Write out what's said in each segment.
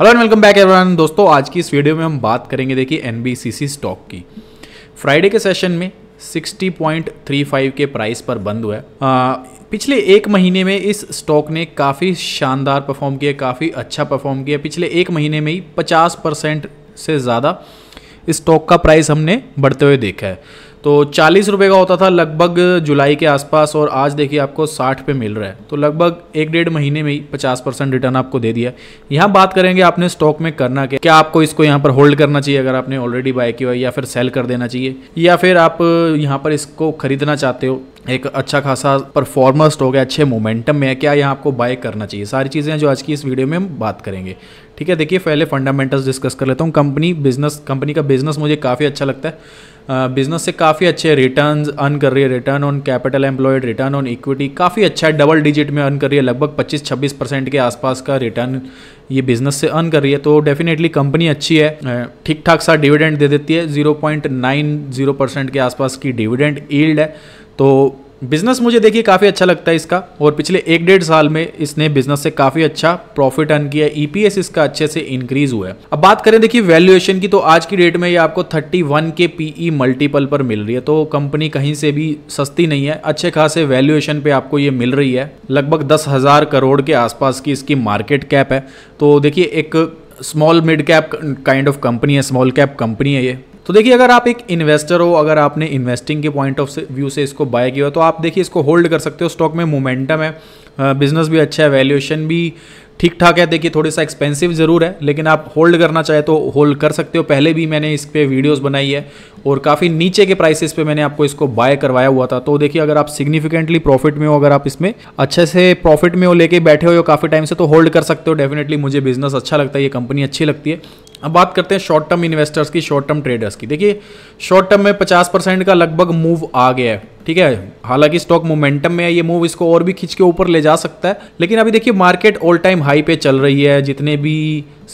hello and welcome back everyone दोस्तों आज की इस वीडियो में हम बात करेंगे देखिए एन स्टॉक की फ्राइडे के सेशन में 60.35 के प्राइस पर बंद हुआ है पिछले एक महीने में इस स्टॉक ने काफ़ी शानदार परफॉर्म किया काफ़ी अच्छा परफॉर्म किया पिछले एक महीने में ही 50 परसेंट से ज़्यादा स्टॉक का प्राइस हमने बढ़ते हुए देखा है तो चालीस रुपये का होता था लगभग जुलाई के आसपास और आज देखिए आपको साठ पे मिल रहा है तो लगभग एक डेढ़ महीने में ही पचास परसेंट रिटर्न आपको दे दिया यहाँ बात करेंगे आपने स्टॉक में करना क्या क्या आपको इसको यहाँ पर होल्ड करना चाहिए अगर आपने ऑलरेडी बाय किया या फिर सेल कर देना चाहिए या फिर आप यहाँ पर इसको खरीदना चाहते हो एक अच्छा खासा परफॉर्मर स्टॉक है अच्छे मोमेंटम में है क्या यहाँ आपको बाय करना चाहिए सारी चीज़ें जो आज की इस वीडियो में हम बात करेंगे ठीक है देखिए पहले फंडामेंटल्स डिस्कस कर लेता हूँ कंपनी बिजनेस कंपनी का बिजनेस मुझे काफ़ी अच्छा लगता है बिजनेस से काफ़ी अच्छे रिटर्न अर्न कर रही है return on capital employed return on equity काफ़ी अच्छा है डबल डिजिट में अर्न कर रही है लगभग 25-26 परसेंट के आसपास का रिटर्न ये बिजनेस से अर्न कर रही है तो डेफिनेटली कंपनी अच्छी है ठीक ठाक सा डिविडेंड दे देती है 0.90 परसेंट के आसपास की डिविडेंड ईल्ड है तो बिज़नेस मुझे देखिए काफ़ी अच्छा लगता है इसका और पिछले एक डेढ़ साल में इसने बिजनेस से काफ़ी अच्छा प्रॉफिट अर्न किया ईपीएस e इसका अच्छे से इंक्रीज हुआ है अब बात करें देखिए वैल्यूएशन की तो आज की डेट में ये आपको 31 के पी मल्टीपल e पर मिल रही है तो कंपनी कहीं से भी सस्ती नहीं है अच्छे खासे वैल्यूएशन पर आपको ये मिल रही है लगभग दस हजार करोड़ के आसपास की इसकी मार्केट कैप है तो देखिए एक small mid cap kind of company है स्मॉल कैप कंपनी है ये तो देखिए अगर आप एक इन्वेस्टर हो अगर आपने इन्वेस्टिंग के पॉइंट ऑफ व्यू से इसको बाय किया तो आप देखिए इसको होल्ड कर सकते हो स्टॉक में मोमेंटम है बिजनेस भी अच्छा है वैल्यूएशन भी ठीक ठाक है देखिए थोड़ा सा एक्सपेंसिव ज़रूर है लेकिन आप होल्ड करना चाहे तो होल्ड कर सकते हो पहले भी मैंने इस पर वीडियोज़ बनाई है और काफ़ी नीचे के प्राइसेस पे मैंने आपको इसको बाय करवाया हुआ था तो देखिए अगर आप सिग्निफिकेंटली प्रॉफिट में हो अगर आप इसमें अच्छे से प्रॉफिट में हो लेके बैठे हो काफ़ी टाइम से तो होल्ड कर सकते हो डेफिनेटली मुझे बिजनेस अच्छा लगता है ये कंपनी अच्छी लगती है अब बात करते हैं शॉर्ट टर्म इन्वेस्टर्स की शॉर्ट टर्म ट्रेडर्स की देखिए शॉर्ट टर्म में 50 परसेंट का लगभग मूव आ गया है ठीक है हालांकि स्टॉक मोमेंटम में है ये मूव इसको और भी खींच के ऊपर ले जा सकता है लेकिन अभी देखिए मार्केट ऑल टाइम हाई पे चल रही है जितने भी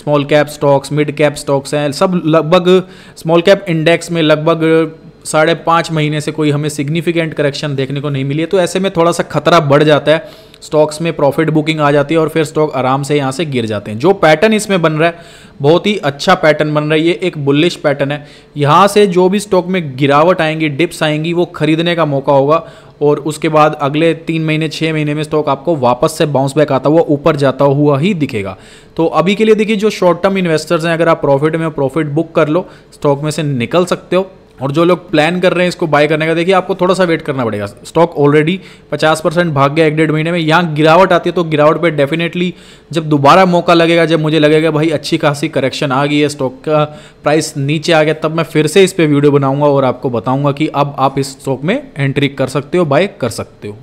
small cap stocks mid cap stocks हैं सब लगभग स्मॉल कैप इंडेक्स में लगभग साढ़े पाँच महीने से कोई हमें सिग्निफिकेंट करेक्शन देखने को नहीं मिली है तो ऐसे में थोड़ा सा खतरा बढ़ जाता है स्टॉक्स में प्रॉफिट बुकिंग आ जाती है और फिर स्टॉक आराम से यहाँ से गिर जाते हैं जो पैटर्न इसमें बन रहा है बहुत ही अच्छा पैटर्न बन रही है एक बुलिश पैटर्न है यहाँ से जो भी स्टॉक में गिरावट आएंगी डिप्स आएंगी वो खरीदने का मौका होगा और उसके बाद अगले तीन महीने छः महीने में स्टॉक आपको वापस से बाउंस बैक आता हुआ ऊपर जाता हुआ ही दिखेगा तो अभी के लिए देखिए जो शॉर्ट टर्म इन्वेस्टर्स हैं अगर आप प्रॉफिट में प्रॉफिट बुक कर लो स्टॉक में से निकल सकते हो और जो लोग प्लान कर रहे हैं इसको बाय करने का देखिए आपको थोड़ा सा वेट करना पड़ेगा स्टॉक ऑलरेडी 50 परसेंट भाग गया एक डेढ़ महीने में यहाँ गिरावट आती है तो गिरावट पे डेफिनेटली जब दोबारा मौका लगेगा जब मुझे लगेगा भाई अच्छी खासी करेक्शन आ गई है स्टॉक का प्राइस नीचे आ गया तब मैं फिर से इस पर वीडियो बनाऊंगा और आपको बताऊँगा कि अब आप इस स्टॉक में एंट्री कर सकते हो बाय कर सकते हो